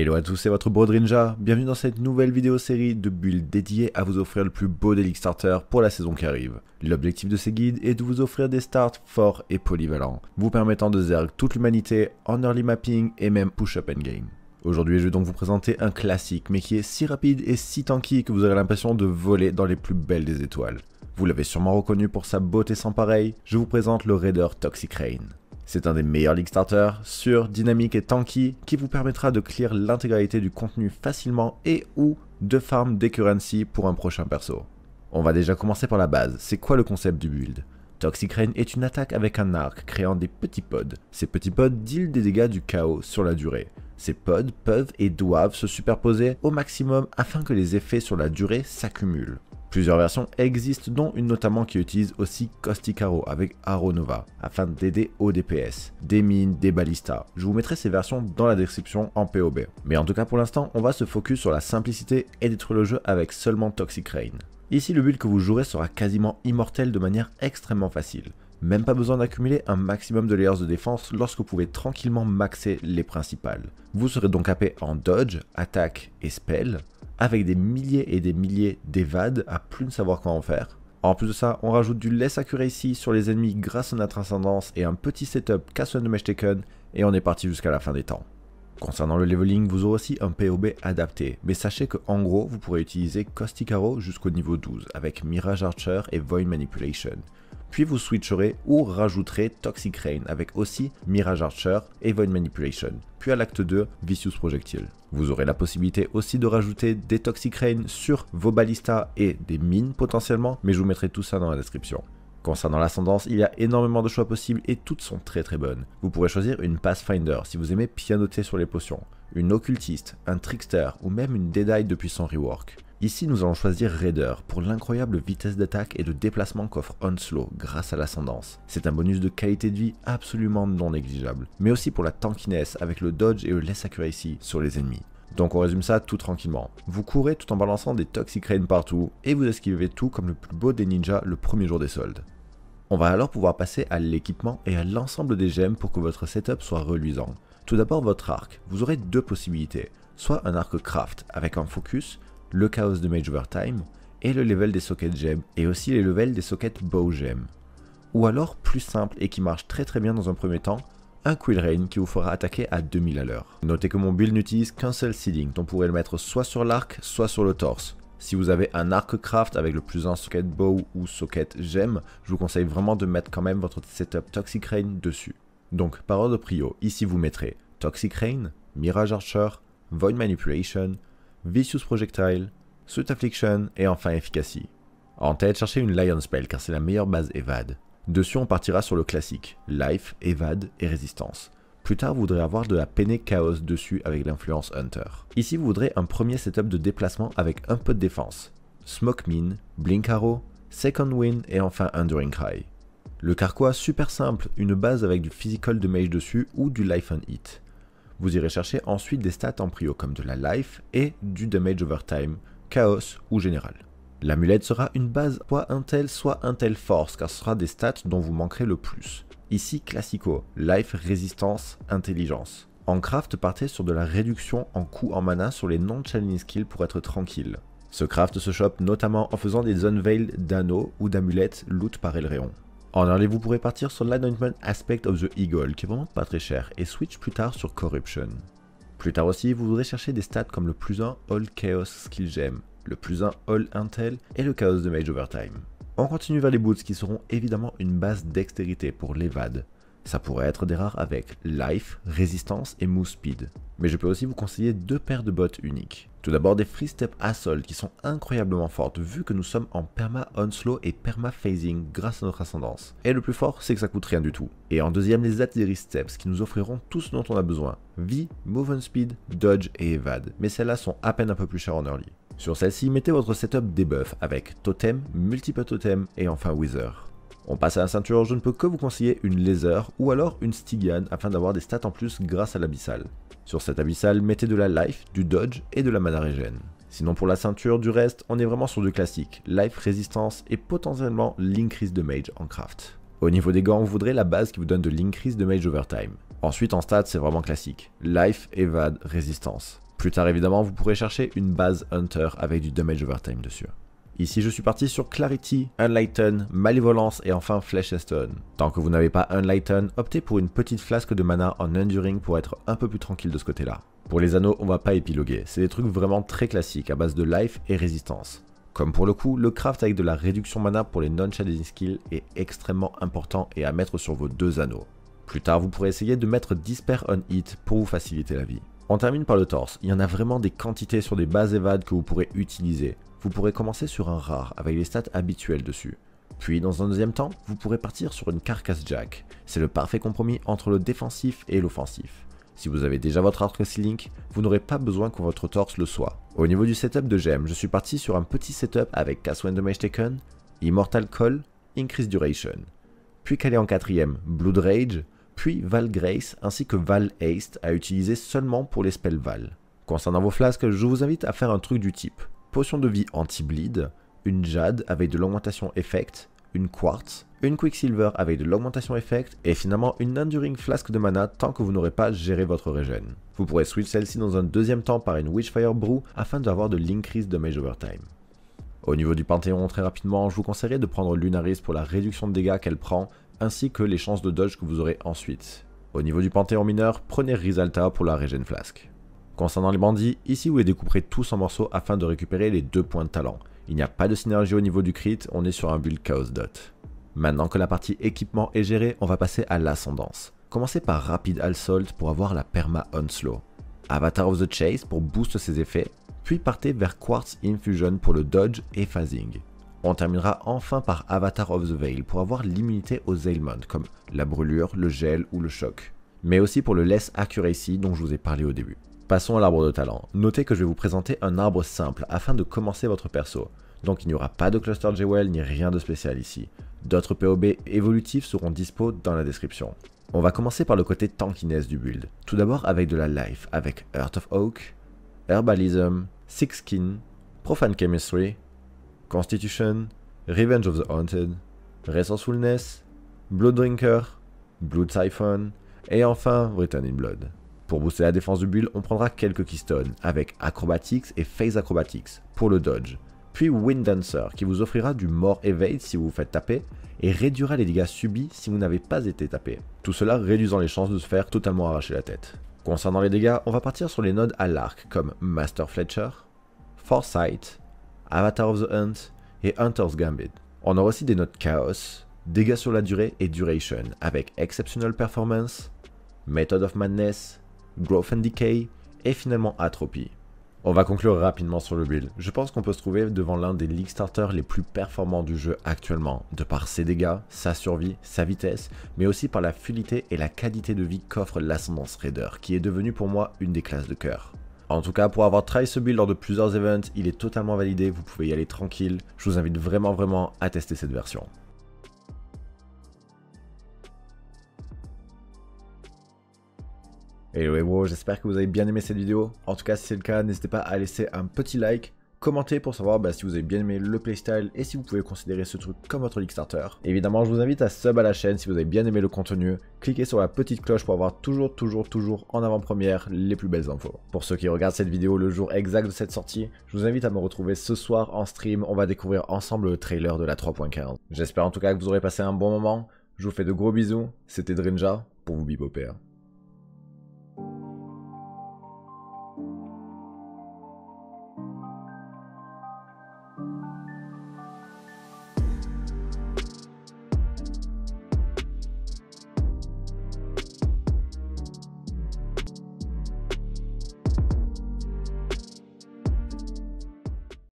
Hello à tous, c'est votre Brodrinja. Bienvenue dans cette nouvelle vidéo série de builds dédiée à vous offrir le plus beau des League starters pour la saison qui arrive. L'objectif de ces guides est de vous offrir des starts forts et polyvalents, vous permettant de zerg toute l'humanité en early mapping et même push-up endgame. Aujourd'hui, je vais donc vous présenter un classique, mais qui est si rapide et si tanky que vous aurez l'impression de voler dans les plus belles des étoiles. Vous l'avez sûrement reconnu pour sa beauté sans pareil, je vous présente le Raider Toxic Rain. C'est un des meilleurs League starters sûr, dynamique et tanky, qui vous permettra de clear l'intégralité du contenu facilement et ou de farm des currency pour un prochain perso. On va déjà commencer par la base, c'est quoi le concept du build Toxic Rain est une attaque avec un arc créant des petits pods. Ces petits pods deal des dégâts du chaos sur la durée. Ces pods peuvent et doivent se superposer au maximum afin que les effets sur la durée s'accumulent. Plusieurs versions existent dont une notamment qui utilise aussi Caustic Arrow avec Aronova afin d'aider au DPS, des mines, des balistas. Je vous mettrai ces versions dans la description en POB. Mais en tout cas pour l'instant on va se focus sur la simplicité et détruire le jeu avec seulement Toxic Rain. Ici le build que vous jouerez sera quasiment immortel de manière extrêmement facile. Même pas besoin d'accumuler un maximum de layers de défense lorsque vous pouvez tranquillement maxer les principales. Vous serez donc capé en dodge, attaque et spell, avec des milliers et des milliers d'évades à plus ne savoir quoi en faire. En plus de ça, on rajoute du less accuracy sur les ennemis grâce à notre ascendance et un petit setup Castle de Mesh Taken, et on est parti jusqu'à la fin des temps. Concernant le leveling, vous aurez aussi un POB adapté, mais sachez que en gros, vous pourrez utiliser Costicaro jusqu'au niveau 12 avec Mirage Archer et Void Manipulation puis vous switcherez ou rajouterez Toxic Rain avec aussi Mirage Archer et Void Manipulation, puis à l'acte 2 Vicious Projectile. Vous aurez la possibilité aussi de rajouter des Toxic Rain sur vos balistas et des mines potentiellement, mais je vous mettrai tout ça dans la description. Concernant l'ascendance, il y a énormément de choix possibles et toutes sont très très bonnes. Vous pourrez choisir une Pathfinder si vous aimez pianoter sur les potions, une occultiste, un trickster ou même une dédaille depuis son rework. Ici, nous allons choisir Raider pour l'incroyable vitesse d'attaque et de déplacement qu'offre Onslow grâce à l'ascendance. C'est un bonus de qualité de vie absolument non négligeable, mais aussi pour la tankiness avec le dodge et le less accuracy sur les ennemis. Donc on résume ça tout tranquillement. Vous courez tout en balançant des Toxic Rain partout et vous esquivez tout comme le plus beau des ninjas le premier jour des soldes. On va alors pouvoir passer à l'équipement et à l'ensemble des gemmes pour que votre setup soit reluisant. Tout d'abord votre arc. Vous aurez deux possibilités, soit un arc craft avec un focus, le chaos de Mage Overtime, et le level des sockets gem, et aussi les levels des sockets bow gem. Ou alors, plus simple et qui marche très très bien dans un premier temps, un Quill Rain qui vous fera attaquer à 2000 à l'heure. Notez que mon build n'utilise qu'un seul seeding, on pourrait le mettre soit sur l'arc, soit sur le torse. Si vous avez un arc craft avec le plus un socket bow ou socket gem, je vous conseille vraiment de mettre quand même votre setup Toxic Rain dessus. Donc par ordre de prio, ici vous mettrez Toxic Rain, Mirage Archer, Void Manipulation, Vicious Projectile, Sweet Affliction et enfin Efficacy. En tête, cherchez une Lion Spell car c'est la meilleure base Evade. Dessus, on partira sur le classique, Life, Evade et Résistance. Plus tard, vous voudrez avoir de la Pené Chaos dessus avec l'influence Hunter. Ici, vous voudrez un premier setup de déplacement avec un peu de défense. Smoke Mine, Blink Arrow, Second Wind et enfin Enduring Cry. Le carquois, super simple, une base avec du physical Damage dessus ou du life and hit. Vous irez chercher ensuite des stats en prio comme de la life et du damage over time, chaos ou général. L'amulette sera une base soit un soit un force car ce sera des stats dont vous manquerez le plus. Ici classico, life, résistance, intelligence. En craft partez sur de la réduction en coût en mana sur les non challenge skills pour être tranquille. Ce craft se chope notamment en faisant des unveils d'anneaux ou d'amulettes loot par Elreon. En early vous pourrez partir sur l'Anointment Aspect of the Eagle, qui est vraiment pas très cher, et switch plus tard sur Corruption. Plus tard aussi, vous voudrez chercher des stats comme le plus 1 All Chaos Skill Gem, le plus 1 All Intel et le Chaos de Mage Overtime. On continue vers les boots qui seront évidemment une base dextérité pour l'Evad. Ça pourrait être des rares avec Life, Résistance et Move Speed. Mais je peux aussi vous conseiller deux paires de bottes uniques. Tout d'abord des Free Step Assault qui sont incroyablement fortes vu que nous sommes en Perma Onslaught et Perma Phasing grâce à notre ascendance. Et le plus fort c'est que ça coûte rien du tout. Et en deuxième les Atelier Steps qui nous offriront tout ce dont on a besoin. Vie, Move Speed, Dodge et Evade. Mais celles-là sont à peine un peu plus chères en early. Sur celle-ci, mettez votre setup debuff avec Totem, Multiple Totem et enfin Wither. On passe à la ceinture, je ne peux que vous conseiller une laser ou alors une Stigane afin d'avoir des stats en plus grâce à l'Abyssal. Sur cette Abyssal, mettez de la life, du dodge et de la mana régène. Sinon pour la ceinture, du reste, on est vraiment sur du classique, life, résistance et potentiellement l'increase de mage en craft. Au niveau des gants, vous voudrez la base qui vous donne de l'increase de mage Overtime. Ensuite en stats, c'est vraiment classique, life, evade, résistance. Plus tard évidemment, vous pourrez chercher une base hunter avec du damage Overtime dessus. Ici, je suis parti sur Clarity, Unlighten, Malévolence et enfin Flesh Stone. Tant que vous n'avez pas Unlighten, optez pour une petite flasque de mana en Enduring pour être un peu plus tranquille de ce côté-là. Pour les anneaux, on va pas épiloguer, c'est des trucs vraiment très classiques à base de life et résistance. Comme pour le coup, le craft avec de la réduction mana pour les non shading skills est extrêmement important et à mettre sur vos deux anneaux. Plus tard, vous pourrez essayer de mettre Disperse on Hit pour vous faciliter la vie. On termine par le torse, il y en a vraiment des quantités sur des bases évades que vous pourrez utiliser vous pourrez commencer sur un rare avec les stats habituelles dessus. Puis dans un deuxième temps, vous pourrez partir sur une carcasse jack. C'est le parfait compromis entre le défensif et l'offensif. Si vous avez déjà votre arc link, vous n'aurez pas besoin que votre torse le soit. Au niveau du setup de gem, je suis parti sur un petit setup avec Caswind of Taken, Immortal Call, Increase Duration. Puis calé en quatrième, Blood Rage, puis Val Grace ainsi que Val Haste à utiliser seulement pour les spells Val. Concernant vos flasques, je vous invite à faire un truc du type potion de vie anti-bleed, une jade avec de l'augmentation effect, une quartz, une quicksilver avec de l'augmentation effect et finalement une enduring flasque de mana tant que vous n'aurez pas géré votre regen. Vous pourrez switch celle-ci dans un deuxième temps par une Witchfire Brew afin d'avoir de l'increase de over overtime. Au niveau du Panthéon, très rapidement, je vous conseillerais de prendre Lunaris pour la réduction de dégâts qu'elle prend ainsi que les chances de dodge que vous aurez ensuite. Au niveau du Panthéon mineur, prenez Rizalta pour la regen flasque. Concernant les bandits, ici vous les découperez tous en morceaux afin de récupérer les deux points de talent. Il n'y a pas de synergie au niveau du crit, on est sur un build Chaos Dot. Maintenant que la partie équipement est gérée, on va passer à l'ascendance. Commencez par Rapid Assault pour avoir la Perma Onslaught, Avatar of the Chase pour boost ses effets, puis partez vers Quartz Infusion pour le dodge et phasing. On terminera enfin par Avatar of the Veil pour avoir l'immunité aux ailments comme la brûlure, le gel ou le choc, mais aussi pour le less accuracy dont je vous ai parlé au début. Passons à l'arbre de talent. Notez que je vais vous présenter un arbre simple afin de commencer votre perso, donc il n'y aura pas de cluster jewel ni rien de spécial ici. D'autres POB évolutifs seront dispo dans la description. On va commencer par le côté tankiness du build. Tout d'abord avec de la life, avec Earth of Oak, Herbalism, Six Skin, Profane Chemistry, Constitution, Revenge of the Haunted, Resourcefulness, Blood Drinker, Blood Siphon, et enfin Written in Blood. Pour booster la défense du build, on prendra quelques keystones avec Acrobatics et Phase Acrobatics pour le dodge, puis Wind Dancer qui vous offrira du More evade si vous vous faites taper et réduira les dégâts subis si vous n'avez pas été tapé. Tout cela réduisant les chances de se faire totalement arracher la tête. Concernant les dégâts, on va partir sur les nodes à l'arc comme Master Fletcher, Foresight, Avatar of the Hunt et Hunter's Gambit. On aura aussi des notes Chaos, dégâts sur la durée et Duration avec Exceptional Performance, Method of Madness, Growth and Decay et finalement Atropie. On va conclure rapidement sur le build. Je pense qu'on peut se trouver devant l'un des League Starters les plus performants du jeu actuellement, de par ses dégâts, sa survie, sa vitesse, mais aussi par la fluidité et la qualité de vie qu'offre l'ascendance Raider, qui est devenue pour moi une des classes de cœur. En tout cas, pour avoir try ce build lors de plusieurs events, il est totalement validé, vous pouvez y aller tranquille. Je vous invite vraiment vraiment à tester cette version. Hello les j'espère que vous avez bien aimé cette vidéo. En tout cas, si c'est le cas, n'hésitez pas à laisser un petit like, commenter pour savoir bah, si vous avez bien aimé le playstyle et si vous pouvez considérer ce truc comme votre Kickstarter. Évidemment, je vous invite à sub à la chaîne si vous avez bien aimé le contenu. Cliquez sur la petite cloche pour avoir toujours, toujours, toujours en avant-première les plus belles infos. Pour ceux qui regardent cette vidéo le jour exact de cette sortie, je vous invite à me retrouver ce soir en stream. On va découvrir ensemble le trailer de la 3.15. J'espère en tout cas que vous aurez passé un bon moment. Je vous fais de gros bisous. C'était Drinja pour vous père.